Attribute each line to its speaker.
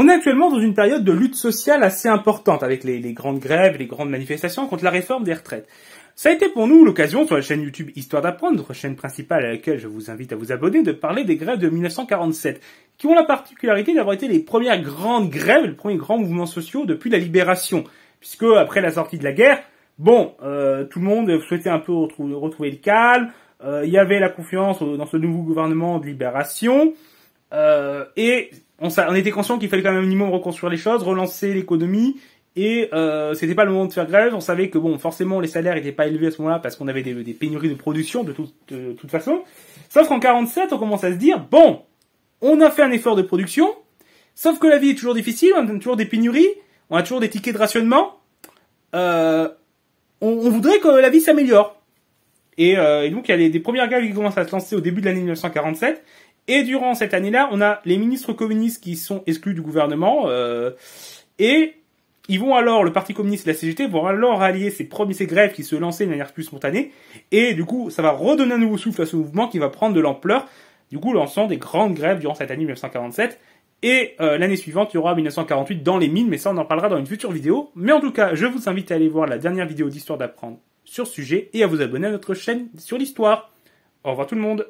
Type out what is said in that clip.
Speaker 1: On est actuellement dans une période de lutte sociale assez importante avec les, grandes grèves, les grandes manifestations contre la réforme des retraites. Ça a été pour nous l'occasion sur la chaîne YouTube Histoire d'apprendre, notre chaîne principale à laquelle je vous invite à vous abonner, de parler des grèves de 1947, qui ont la particularité d'avoir été les premières grandes grèves, les premiers grands mouvements sociaux depuis la libération, puisque après la sortie de la guerre, bon, euh, tout le monde souhaitait un peu retrouver le calme, euh, il y avait la confiance dans ce nouveau gouvernement de libération, euh, et on, était conscient qu'il fallait quand même un minimum reconstruire les choses, relancer l'économie. Et euh, c'était pas le moment de faire grève. On savait que bon, forcément, les salaires étaient pas élevés à ce moment-là parce qu'on avait des, pénuries de production de, toute façon. Sauf qu'en 47, on commence à se dire bon, on a fait un effort de production, sauf que la vie est toujours difficile, on a toujours des pénuries, on a toujours des tickets de rationnement. Euh, on, voudrait que la vie s'améliore. Et, euh, donc il y a des premières grèves qui commencent à se lancer au début de l'année 1947. Et durant cette année-là, on a les ministres communistes qui sont exclus du gouvernement. Euh, et ils vont alors, le Parti communiste et la CGT vont alors rallier ces premiers ces grèves qui se lançaient de manière plus spontanée. Et du coup, ça va redonner un nouveau souffle à ce mouvement qui va prendre de l'ampleur. Du coup, lançant des grandes grèves durant cette année 1947. Et euh, l'année suivante, il y aura 1948 dans les mines, mais ça on en parlera dans une future vidéo. Mais en tout cas, je vous invite à aller voir la dernière vidéo d'Histoire d'apprendre sur ce sujet et à vous abonner à notre chaîne sur l'histoire. Au revoir tout le monde